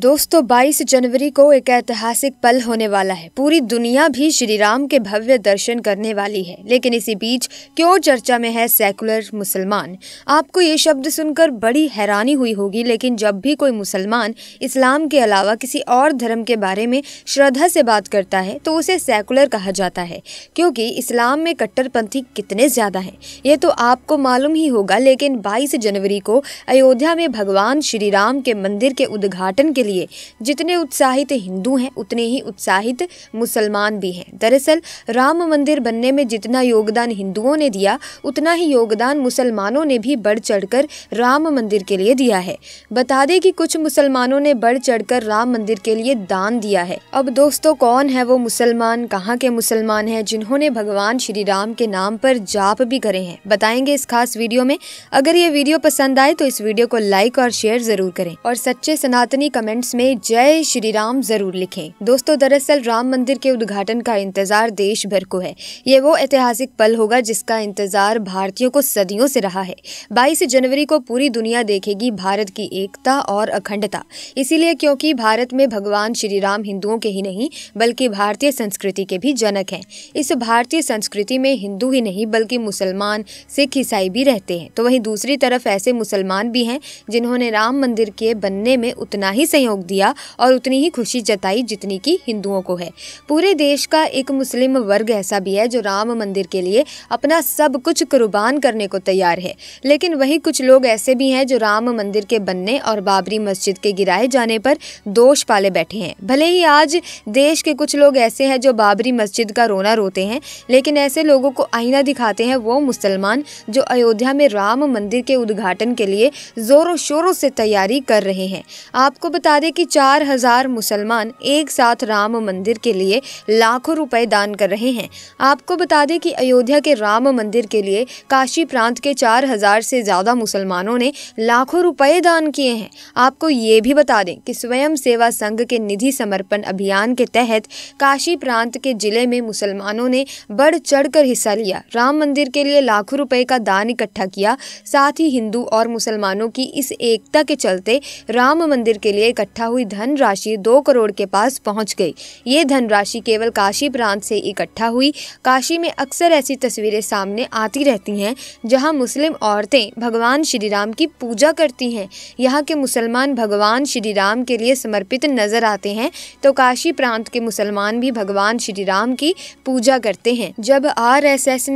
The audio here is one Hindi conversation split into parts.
दोस्तों 22 जनवरी को एक ऐतिहासिक पल होने वाला है पूरी दुनिया भी श्री राम के भव्य दर्शन करने वाली है लेकिन इसी बीच क्यों चर्चा में है सेकुलर मुसलमान आपको ये शब्द सुनकर बड़ी हैरानी हुई होगी लेकिन जब भी कोई मुसलमान इस्लाम के अलावा किसी और धर्म के बारे में श्रद्धा से बात करता है तो उसे सेकुलर कहा जाता है क्योंकि इस्लाम में कट्टरपंथी कितने ज़्यादा हैं ये तो आपको मालूम ही होगा लेकिन बाईस जनवरी को अयोध्या में भगवान श्री राम के मंदिर के उद्घाटन के लिए जितने उत्साहित हिंदू हैं उतने ही उत्साहित मुसलमान भी हैं दरअसल राम मंदिर बनने में जितना योगदान हिंदुओं ने दिया उतना ही योगदान मुसलमानों ने भी बढ़ चढ़कर राम मंदिर के लिए दिया है बता दें कि कुछ मुसलमानों ने बढ़ चढ़कर राम मंदिर के लिए दान दिया है अब दोस्तों कौन है वो मुसलमान कहाँ के मुसलमान हैं जिन्होंने भगवान श्री राम के नाम पर जाप भी करे हैं बताएंगे इस खास वीडियो में अगर ये वीडियो पसंद आए तो इस वीडियो को लाइक और शेयर जरूर करें और सच्चे सनातनी कमेंट कमेंट्स में जय श्री राम जरूर लिखें दोस्तों दरअसल राम मंदिर के उद्घाटन का इंतजार देश भर को है ये वो ऐतिहासिक पल होगा जिसका इंतजार भारतीयों को सदियों से रहा है 22 जनवरी को पूरी दुनिया देखेगी भारत की एकता और अखंडता इसीलिए क्योंकि भारत में भगवान श्री राम हिंदुओं के ही नहीं बल्कि भारतीय संस्कृति के भी जनक हैं इस भारतीय संस्कृति में हिंदू ही नहीं बल्कि मुसलमान सिख ईसाई भी रहते हैं तो वहीं दूसरी तरफ ऐसे मुसलमान भी हैं जिन्होंने राम मंदिर के बनने में उतना ही सही सहयोग दिया और उतनी ही खुशी जताई जितनी की हिंदुओं को है पूरे देश का एक मुस्लिम वर्ग ऐसा भी है जो राम मंदिर के लिए अपना सब कुछ कुर्बान करने को तैयार है लेकिन वही कुछ लोग ऐसे भी हैं जो राम मंदिर के बनने और बाबरी मस्जिद के गिराए जाने पर दोष पाले बैठे हैं भले ही आज देश के कुछ लोग ऐसे हैं जो बाबरी मस्जिद का रोना रोते हैं लेकिन ऐसे लोगों को आईना दिखाते हैं वो मुसलमान जो अयोध्या में राम मंदिर के उद्घाटन के लिए ज़ोरों शोरों से तैयारी कर रहे हैं आपको बता बता दें कि चार हजार मुसलमान एक साथ राम मंदिर के लिए लाखों रुपए दान कर रहे हैं आपको बता दें कि अयोध्या के राम मंदिर के लिए काशी प्रांत के चार हजार से ज़्यादा मुसलमानों ने लाखों रुपए दान किए हैं आपको ये भी बता दें कि स्वयं सेवा संघ के निधि समर्पण अभियान के तहत काशी प्रांत के जिले में मुसलमानों ने बढ़ चढ़ हिस्सा लिया राम मंदिर के लिए लाखों रुपए का दान इकट्ठा किया साथ ही हिंदू और मुसलमानों की इस एकता के चलते राम मंदिर के लिए इकट्ठा हुई धनराशि दो करोड़ के पास पहुंच गई ये धनराशि केवल काशी प्रांत से इकट्ठा हुई काशी में अक्सर ऐसी तस्वीरें सामने आती रहती हैं जहां मुस्लिम औरतें भगवान श्री राम की पूजा करती हैं यहाँ के मुसलमान भगवान श्री राम के लिए समर्पित नजर आते हैं तो काशी प्रांत के मुसलमान भी भगवान श्री राम की पूजा करते हैं जब आर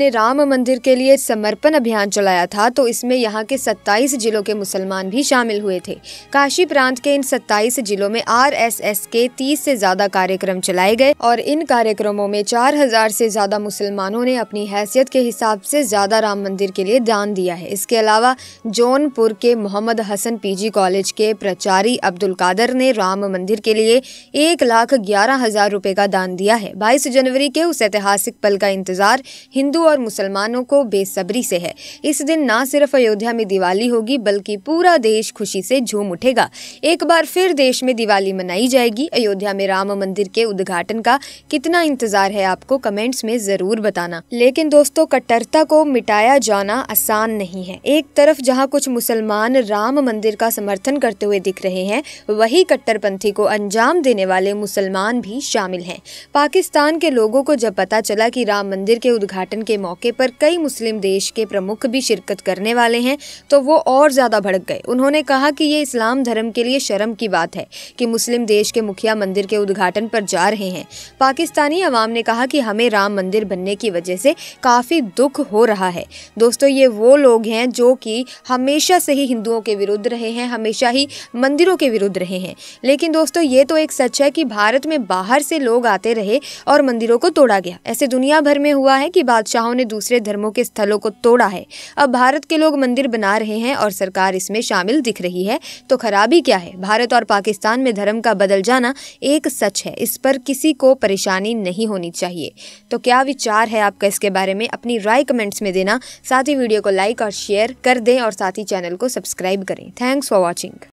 ने राम मंदिर के लिए समर्पण अभियान चलाया था तो इसमें यहाँ के सत्ताईस जिलों के मुसलमान भी शामिल हुए थे काशी प्रांत के इन 27 सत्ताईस जिलों में आरएसएस के 30 से ज्यादा कार्यक्रम चलाए गए और इन कार्यक्रमों में 4000 से ज्यादा मुसलमानों ने अपनी हैसियत के हिसाब से ज्यादा राम मंदिर के लिए दान दिया है इसके अलावा जौनपुर के मोहम्मद हसन पीजी कॉलेज के प्रचारी अब्दुल कादर ने राम मंदिर के लिए एक लाख ग्यारह हजार रूपए का दान दिया है बाईस जनवरी के उस ऐतिहासिक पल का इंतजार हिंदू और मुसलमानों को बेसब्री से है इस दिन न सिर्फ अयोध्या में दिवाली होगी बल्कि पूरा देश खुशी से झूम उठेगा एक बार फिर उत्तर देश में दिवाली मनाई जाएगी अयोध्या में राम मंदिर के उद्घाटन का कितना इंतजार है आपको कमेंट्स में जरूर बताना लेकिन दोस्तों कट्टरता को मिटाया जाना आसान नहीं है एक तरफ जहाँ कुछ मुसलमान राम मंदिर का समर्थन करते हुए दिख रहे हैं वही कट्टरपंथी को अंजाम देने वाले मुसलमान भी शामिल हैं पाकिस्तान के लोगों को जब पता चला कि राम मंदिर के उद्घाटन के मौके पर कई मुस्लिम देश के प्रमुख भी शिरकत करने वाले हैं तो वो और ज़्यादा भड़क गए उन्होंने कहा कि ये इस्लाम धर्म के लिए शर्म की बात बात है कि मुस्लिम देश के मुखिया मंदिर के उद्घाटन पर जा रहे हैं पाकिस्तानी अवाम ने कहा कि हमें राम मंदिर बनने की वजह से काफ़ी दुख हो रहा है दोस्तों ये वो लोग हैं जो कि हमेशा से ही हिंदुओं के विरुद्ध रहे हैं हमेशा ही मंदिरों के विरुद्ध रहे हैं लेकिन दोस्तों ये तो एक सच है कि भारत में बाहर से लोग आते रहे और मंदिरों को तोड़ा गया ऐसे दुनिया भर में हुआ है कि बादशाहों ने दूसरे धर्मों के स्थलों को तोड़ा है अब भारत के लोग मंदिर बना रहे हैं और सरकार इसमें शामिल दिख रही है तो खराबी क्या है भारत और पाकिस्तान में धर्म का बदल जाना एक सच है इस पर किसी को परेशानी नहीं होनी चाहिए तो क्या विचार है आपका इसके बारे में अपनी राय कमेंट्स में देना साथ ही वीडियो को लाइक और शेयर कर दें और साथ ही चैनल को सब्सक्राइब करें थैंक्स फॉर वॉचिंग